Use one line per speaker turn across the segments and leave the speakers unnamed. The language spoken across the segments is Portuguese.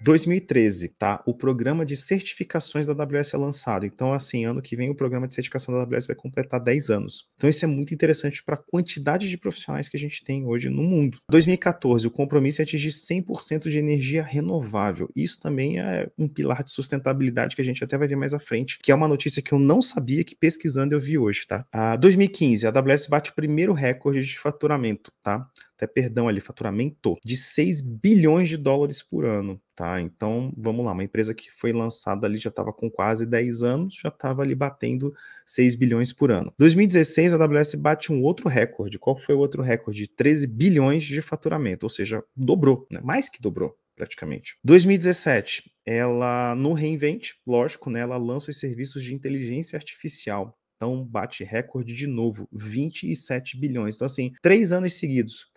2013, tá? O programa de certificações da AWS é lançado. Então, assim, ano que vem o programa de certificação da AWS vai completar 10 anos. Então, isso é muito interessante para a quantidade de profissionais que a gente tem hoje no mundo. 2014, o compromisso é atingir 100% de energia renovável. Isso também é um pilar de sustentabilidade que a gente até vai ver mais à frente, que é uma notícia que eu não sabia que pesquisando eu vi hoje, tá? 2015, ah, a AWS bate o primeiro recorde de faturamento, tá? até perdão ali, faturamento de 6 bilhões de dólares por ano, tá? Então, vamos lá, uma empresa que foi lançada ali já estava com quase 10 anos, já estava ali batendo 6 bilhões por ano. 2016, a AWS bate um outro recorde. Qual foi o outro recorde? 13 bilhões de faturamento, ou seja, dobrou, né? Mais que dobrou praticamente. 2017, ela no reinvent, lógico, né, ela lança os serviços de inteligência artificial. Então bate recorde de novo, 27 bilhões. Então assim, três anos seguidos,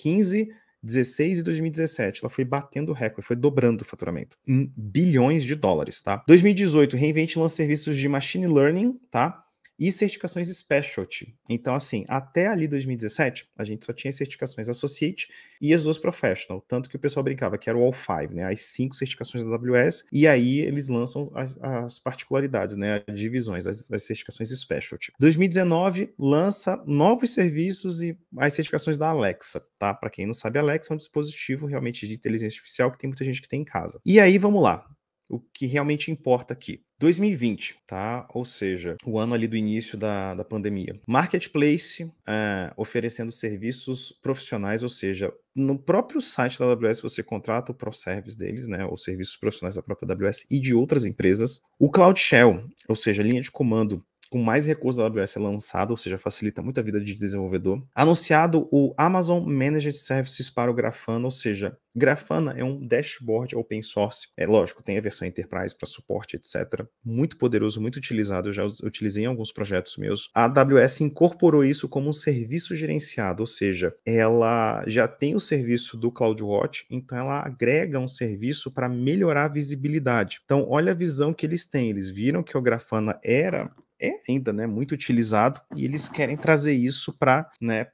2015, 2016 e 2017. Ela foi batendo recorde, foi dobrando o faturamento em bilhões de dólares, tá? 2018, reinvente lança serviços de machine learning, tá? e certificações specialty. Então, assim, até ali 2017, a gente só tinha certificações associate e as duas professional, tanto que o pessoal brincava que era o all five, né, as cinco certificações da AWS, e aí eles lançam as, as particularidades, né, as divisões, as, as certificações specialty. 2019 lança novos serviços e as certificações da Alexa, tá? Para quem não sabe, Alexa é um dispositivo realmente de inteligência artificial que tem muita gente que tem em casa. E aí, vamos lá o que realmente importa aqui. 2020, tá? Ou seja, o ano ali do início da, da pandemia. Marketplace é, oferecendo serviços profissionais, ou seja, no próprio site da AWS você contrata o ProService deles, né? Ou serviços profissionais da própria AWS e de outras empresas. O Cloud Shell, ou seja, linha de comando com mais recursos da AWS é lançado, ou seja, facilita muito a vida de desenvolvedor. Anunciado o Amazon Managed Services para o Grafana, ou seja, Grafana é um dashboard open source. É lógico, tem a versão Enterprise para suporte, etc. Muito poderoso, muito utilizado. Eu já utilizei em alguns projetos meus. A AWS incorporou isso como um serviço gerenciado, ou seja, ela já tem o serviço do CloudWatch, então ela agrega um serviço para melhorar a visibilidade. Então, olha a visão que eles têm. Eles viram que o Grafana era é ainda né, muito utilizado e eles querem trazer isso para né,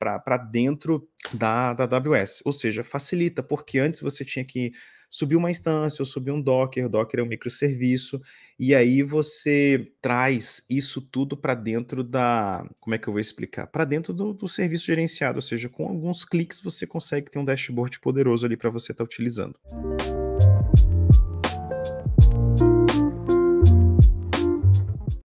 dentro da, da AWS. Ou seja, facilita, porque antes você tinha que subir uma instância, ou subir um Docker, o Docker é um microserviço, e aí você traz isso tudo para dentro da. Como é que eu vou explicar? Para dentro do, do, serviço gerenciado, ou seja, com alguns cliques você consegue ter um dashboard poderoso ali para você estar tá utilizando.